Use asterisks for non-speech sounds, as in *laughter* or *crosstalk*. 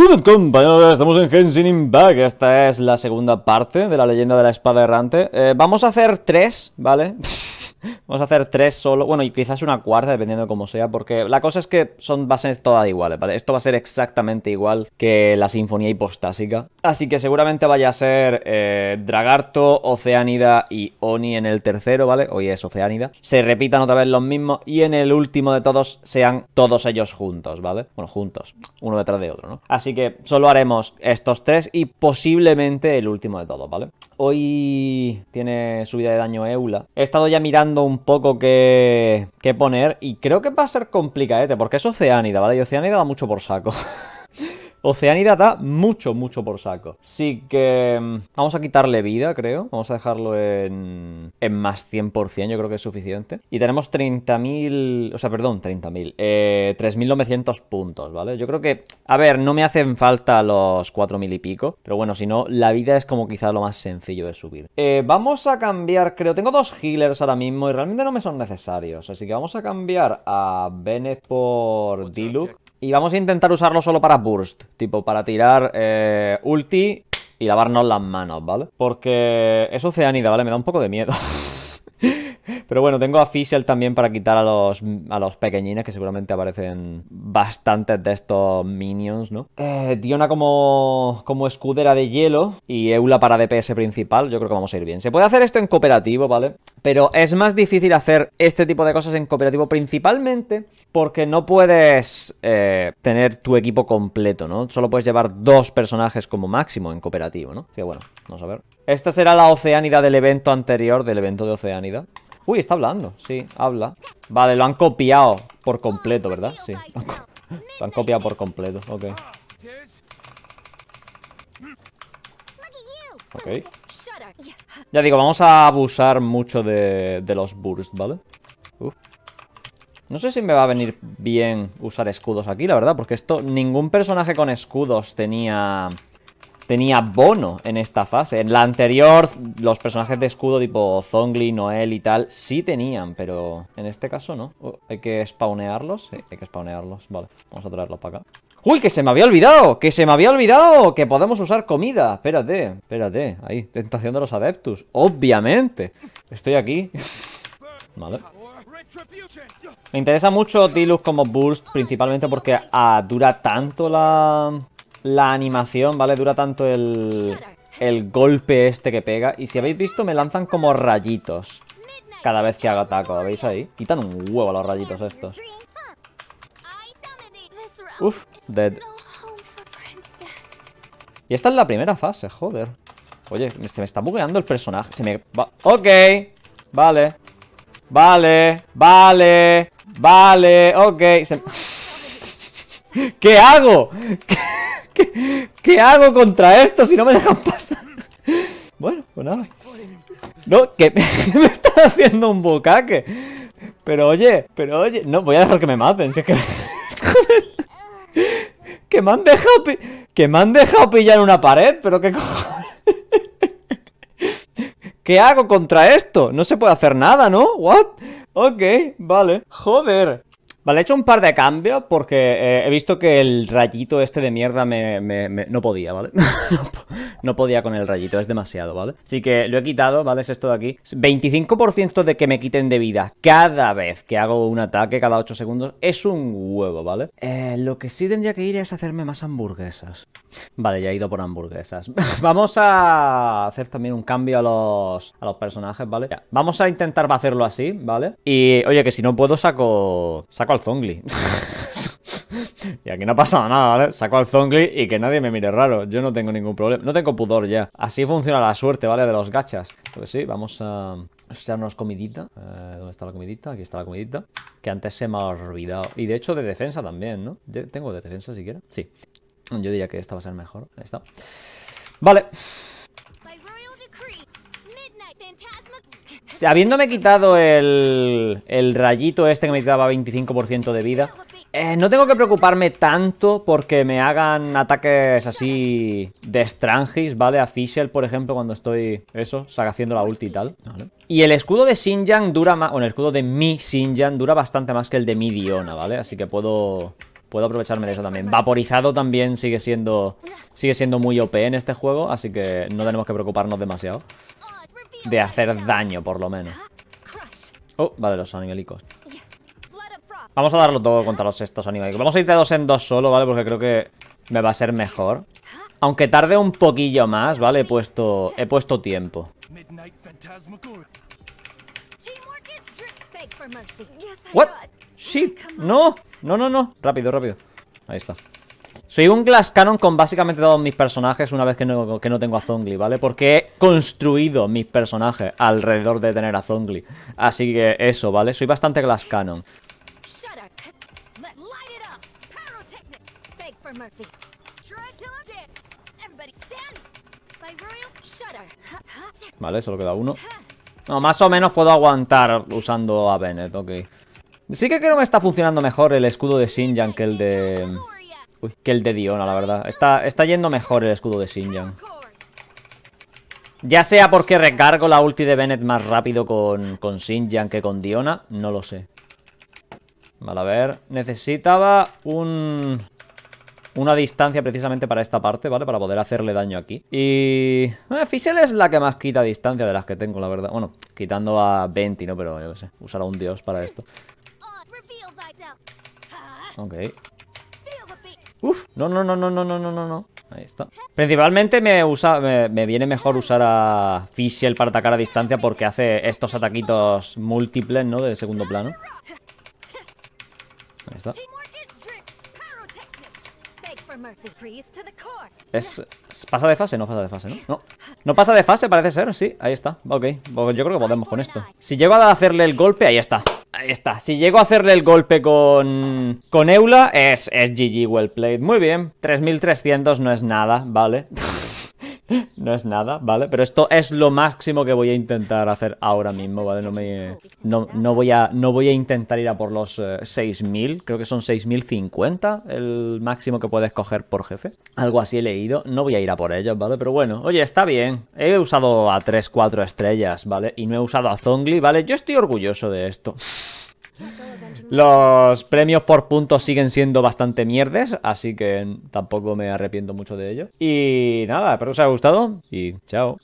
Good compañeros, estamos en Henshin Impact Esta es la segunda parte de la leyenda de la espada errante eh, Vamos a hacer tres, ¿vale? *laughs* vamos a hacer tres solo, bueno, y quizás una cuarta, dependiendo de cómo sea Porque la cosa es que son, bases todas iguales, ¿vale? Esto va a ser exactamente igual que la sinfonía hipostásica Así que seguramente vaya a ser eh, Dragarto, Oceánida y Oni en el tercero, ¿vale? Hoy es Oceánida. Se repitan otra vez los mismos y en el último de todos sean todos ellos juntos, ¿vale? Bueno, juntos, uno detrás de otro, ¿no? Así que solo haremos estos tres y posiblemente el último de todos, ¿vale? Hoy tiene subida de daño Eula. He estado ya mirando un poco qué, poner y creo que va a ser complicadete porque es Oceánida, ¿vale? Y Oceánida da mucho por saco. *laughs* Oceanida da mucho, mucho por saco. Así que mm, vamos a quitarle vida, creo. Vamos a dejarlo en, más 100%, yo creo que es suficiente. Y tenemos 30.000, o sea, perdón, 30.000, eh, 3.900 puntos, ¿vale? Yo creo que, a ver, no me hacen falta los 4.000 y pico, pero bueno, si no, la vida es como quizá lo más sencillo de subir. Eh, vamos a cambiar, creo, tengo dos healers ahora mismo y realmente no me son necesarios, así que vamos a cambiar a Bennett por Diluc y vamos a intentar usarlo solo para burst, tipo para tirar eh, ulti y lavarnos las manos, ¿vale? Porque es oceanida, ¿vale? Me da un poco de miedo. *laughs* Pero bueno, tengo a Fischl también para quitar a los, pequeñines, que seguramente aparecen bastantes de estos minions, ¿no? Eh, Diona como, como escudera de hielo y Eula para DPS principal, yo creo que vamos a ir bien. Se puede hacer esto en cooperativo, ¿vale? Pero es más difícil hacer este tipo de cosas en cooperativo principalmente porque no puedes eh, tener tu equipo completo, ¿no? Solo puedes llevar dos personajes como máximo en cooperativo, ¿no? que bueno, vamos a ver. Esta será la Oceánida del evento anterior, del evento de Oceánida. Uy, está hablando, sí, habla Vale, lo han copiado por completo, ¿verdad? Sí, lo han copiado por completo, ok Ok Ya digo, vamos a abusar mucho de, los bursts, ¿vale? No sé si me va a venir bien usar escudos aquí, la verdad Porque esto, ningún personaje con escudos tenía tenía bono en esta fase. En la anterior, los personajes de escudo tipo Zongli, Noel y tal, sí tenían, pero en este caso no. Oh, hay que spawnearlos. Sí, hay que spawnearlos. Vale, vamos a traerlos para acá. ¡Uy, que se me había olvidado! ¡Que se me había olvidado! ¡Que podemos usar comida! Espérate, espérate. Ahí, tentación de los adeptus. Obviamente. Estoy aquí. Madre. Me interesa mucho Diluc como boost principalmente porque ah, dura tanto la, la animación, ¿vale? Dura tanto el, el golpe este que pega. Y si habéis visto, me lanzan como rayitos cada vez que hago ataco, ¿lo veis ahí? Quitan un huevo a los rayitos estos. Uf, dead. Y esta es la primera fase, joder. Oye, se me está bugueando el personaje. Se me... ok, vale. Vale, vale, vale, ok. *laughs* ¿Qué hago? *laughs* ¿Qué... ¿Qué, hago contra esto si no me dejan pasar? Bueno, pues nada. No, que *laughs* me, está haciendo un bocaque. Pero oye, pero oye. No, voy a dejar que me maten. Si es que. me *laughs* han dejado. Que me han dejado pillar una pared, pero qué *laughs* ¿Qué hago contra esto? No se puede hacer nada, ¿no? ¿What? Ok, vale. Joder. Vale, he hecho un par de cambios porque eh, he visto que el rayito este de mierda me, no podía, ¿vale? *laughs* no podía con el rayito, es demasiado, ¿vale? Así que lo he quitado, ¿vale? Es esto de aquí. 25% de que me quiten de vida cada vez que hago un ataque cada 8 segundos es un huevo, ¿vale? Eh, lo que sí tendría que ir es hacerme más hamburguesas. Vale, ya he ido por hamburguesas. *laughs* Vamos a hacer también un cambio a los, personajes, ¿vale? Vamos a intentar hacerlo así, ¿vale? Y, oye, que si no puedo saco... Saco al Zongli. *laughs* Y aquí no ha pasado nada, ¿vale? Saco al Zongli y que nadie me mire raro. Yo no tengo ningún problema. No tengo pudor ya. Así funciona la suerte, ¿vale? De los gachas. Pues sí, vamos a echarnos comidita. Eh, ¿Dónde está la comidita? Aquí está la comidita. Que antes se me ha olvidado. Y de hecho de defensa también, ¿no? ¿Tengo de defensa siquiera? Sí. Yo diría que esta va a ser mejor. Ahí está. Vale. Habiéndome quitado el, el rayito este que me quitaba 25% de vida, eh, no tengo que preocuparme tanto porque me hagan ataques así de Strangis, ¿vale? A Fischl, por ejemplo, cuando estoy, eso, haciendo la ulti y tal. Y el escudo de Xinjiang dura más, O el escudo de mi Xinjiang dura bastante más que el de mi Diona, ¿vale? Así que puedo puedo aprovecharme de eso también. Vaporizado también sigue siendo, sigue siendo muy OP en este juego, así que no tenemos que preocuparnos demasiado. De hacer daño, por lo menos. Oh, vale, los animalicos. Vamos a darlo todo contra los estos animalicos. Vamos a ir de dos en dos solo, ¿vale? Porque creo que me va a ser mejor. Aunque tarde un poquillo más, ¿vale? He puesto, he puesto tiempo. What? Shit, no No, no, no, rápido, rápido Ahí está Soy un Glass Cannon con básicamente todos mis personajes Una vez que no, que no tengo a Zongli, ¿vale? Porque he construido mis personajes Alrededor de tener a Zongli Así que eso, ¿vale? Soy bastante Glass Cannon Vale, solo queda uno no, más o menos puedo aguantar usando a Bennett, ok. Sí que creo que me está funcionando mejor el escudo de Xinjiang que el de... que el de Diona, la verdad. Está, está yendo mejor el escudo de Xinjiang. Ya sea porque recargo la ulti de Bennett más rápido con, con Xinjiang que con Diona, no lo sé. Vale, a ver. Necesitaba un una distancia precisamente para esta parte, ¿vale? Para poder hacerle daño aquí. Y... Eh, es la que más quita distancia de las que tengo, la verdad. Bueno, quitando a 20, ¿no? Pero yo qué sé. Usar a un dios para esto. Ok. Uf. No, no, no, no, no, no, no, no. Ahí está. Principalmente me, usa, me, viene mejor usar a Fischel para atacar a distancia porque hace estos ataquitos múltiples, ¿no? De segundo plano. Ahí está. Es, ¿Pasa de fase? No pasa de fase, ¿no? No. No pasa de fase, parece ser, sí. Ahí está. Ok. Pues yo creo que podemos con esto. Si llego a hacerle el golpe, ahí está. Ahí está. Si llego a hacerle el golpe con. Con Eula, es, es GG, well played. Muy bien. 3300 no es nada, vale. *laughs* *laughs* No es nada, ¿vale? Pero esto es lo máximo que voy a intentar hacer ahora mismo, ¿vale? No me... No, voy, a, no voy a intentar ir a por los 6.000. Eh, Creo que son 6.050 el máximo que puedes coger por jefe. Algo así he leído. No voy a ir a por ellos, ¿vale? Pero bueno, oye, está bien. He usado a 3, 4 estrellas, ¿vale? Y no he usado a Zongli, ¿vale? Yo estoy orgulloso de esto. Los premios por puntos siguen siendo bastante mierdes, así que tampoco me arrepiento mucho de ello. Y nada, espero que os haya gustado y chao.